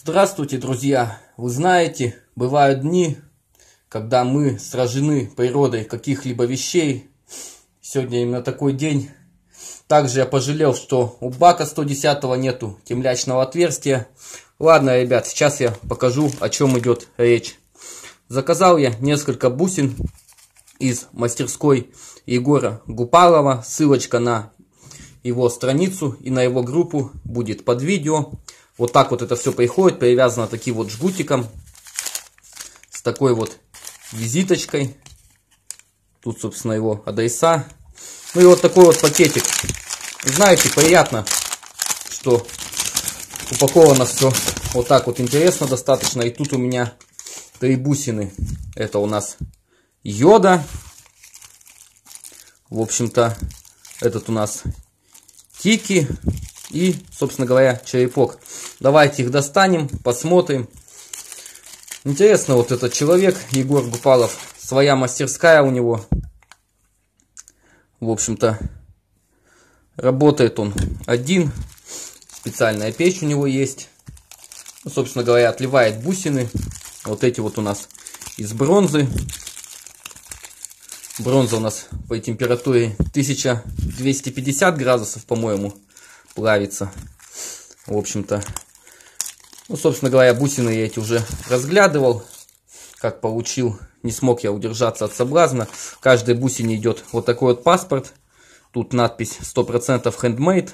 Здравствуйте, друзья! Вы знаете, бывают дни, когда мы сражены природой каких-либо вещей. Сегодня именно такой день. Также я пожалел, что у бака 110 нету темлячного отверстия. Ладно, ребят, сейчас я покажу, о чем идет речь. Заказал я несколько бусин из мастерской Егора Гупалова. Ссылочка на его страницу и на его группу будет под видео. Вот так вот это все приходит, привязано таким вот жгутиком. С такой вот визиточкой. Тут, собственно, его адреса. Ну и вот такой вот пакетик. Знаете, приятно, что упаковано все вот так вот интересно достаточно. И тут у меня три бусины. Это у нас йода. В общем-то, этот у нас тики и, собственно говоря, черепок. Давайте их достанем, посмотрим. Интересно, вот этот человек, Егор Гупалов, своя мастерская у него. В общем-то, работает он один. Специальная печь у него есть. Ну, собственно говоря, отливает бусины. Вот эти вот у нас из бронзы. Бронза у нас по температуре 1250 градусов, по-моему, плавится. В общем-то, ну, собственно говоря, бусины я эти уже разглядывал. Как получил, не смог я удержаться от соблазна. каждой бусине идет вот такой вот паспорт. Тут надпись 100% handmade.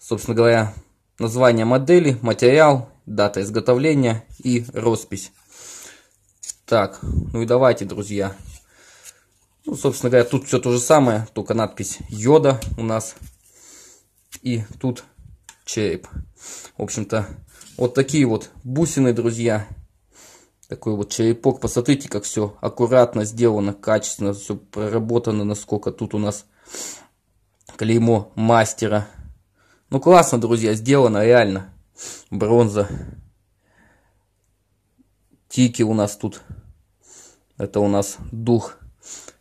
Собственно говоря, название модели, материал, дата изготовления и роспись. Так, ну и давайте, друзья. Ну, собственно говоря, тут все то же самое, только надпись йода у нас. И тут череп. В общем-то, вот такие вот бусины, друзья. Такой вот черепок. Посмотрите, как все аккуратно сделано, качественно, все проработано, насколько тут у нас клеймо мастера. Ну, классно, друзья, сделано, реально. Бронза. Тики у нас тут. Это у нас дух,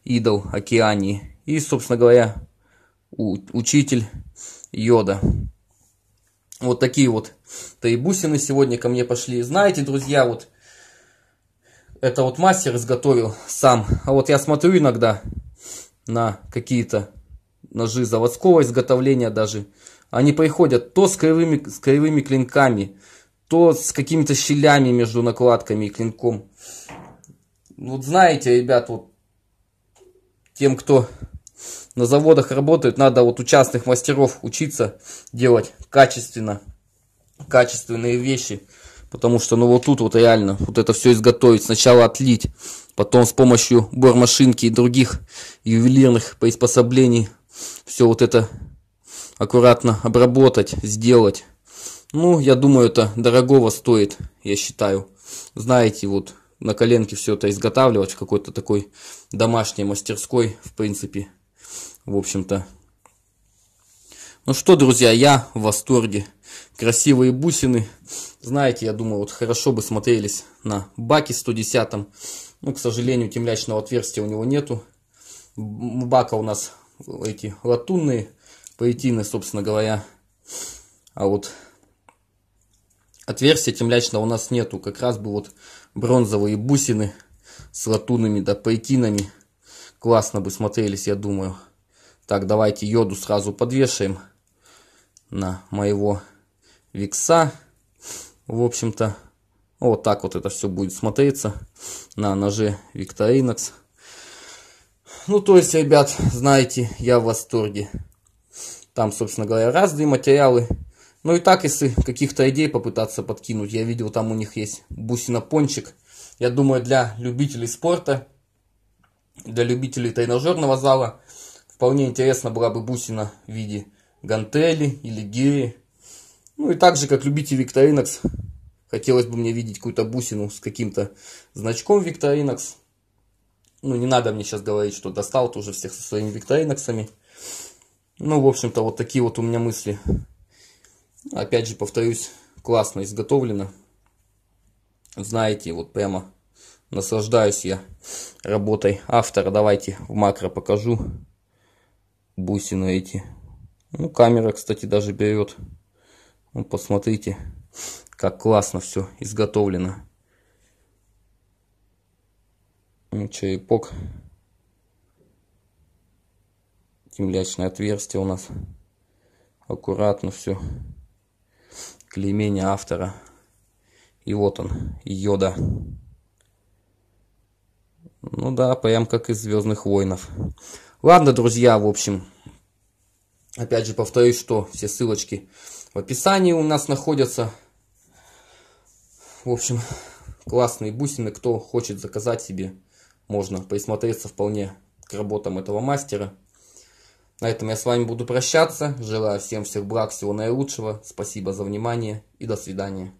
идол океании. И, собственно говоря, учитель Йода. Вот такие вот таебусины сегодня ко мне пошли. Знаете, друзья, вот это вот мастер изготовил сам. А вот я смотрю иногда на какие-то ножи заводского изготовления даже. Они приходят то с кривыми, с кривыми клинками, то с какими-то щелями между накладками и клинком. Вот знаете, ребят, вот тем, кто на заводах работают, надо вот у частных мастеров учиться делать качественно, качественные вещи. Потому что, ну, вот тут вот реально, вот это все изготовить, сначала отлить, потом с помощью бормашинки и других ювелирных приспособлений все вот это аккуратно обработать, сделать. Ну, я думаю, это дорогого стоит, я считаю. Знаете, вот на коленке все это изготавливать в какой-то такой домашней мастерской, в принципе, в общем-то. Ну что, друзья, я в восторге. Красивые бусины. Знаете, я думаю, вот хорошо бы смотрелись на баке 110. -м. Ну, к сожалению, темлячного отверстия у него нету. Бака у нас эти латунные, поэтины, собственно говоря. А вот отверстия темлячного у нас нету. Как раз бы вот бронзовые бусины с латунными да поэтинами классно бы смотрелись, я думаю. Так, давайте йоду сразу подвешаем на моего викса. В общем-то, вот так вот это все будет смотреться на ноже Victorinox. Ну, то есть, ребят, знаете, я в восторге. Там, собственно говоря, разные материалы. Ну и так, если каких-то идей попытаться подкинуть, я видел, там у них есть бусина пончик. Я думаю, для любителей спорта, для любителей тренажерного зала – Вполне интересна была бы бусина в виде гантели или гири. Ну и также, как любите викторинокс, хотелось бы мне видеть какую-то бусину с каким-то значком викторинокс. Ну не надо мне сейчас говорить, что достал тоже всех со своими викториноксами. Ну, в общем-то, вот такие вот у меня мысли. Опять же, повторюсь, классно изготовлено. Знаете, вот прямо наслаждаюсь я работой автора. Давайте в макро покажу бусины эти. Ну, камера, кстати, даже берет. Ну, посмотрите, как классно все изготовлено. Ну, черепок. Темлячное отверстие у нас. Аккуратно все. Клеймение автора. И вот он, йода. Ну да, прям как из Звездных войнов. Ладно, друзья, в общем, опять же повторюсь, что все ссылочки в описании у нас находятся. В общем, классные бусины. Кто хочет заказать себе, можно присмотреться вполне к работам этого мастера. На этом я с вами буду прощаться. Желаю всем всех благ, всего наилучшего. Спасибо за внимание и до свидания.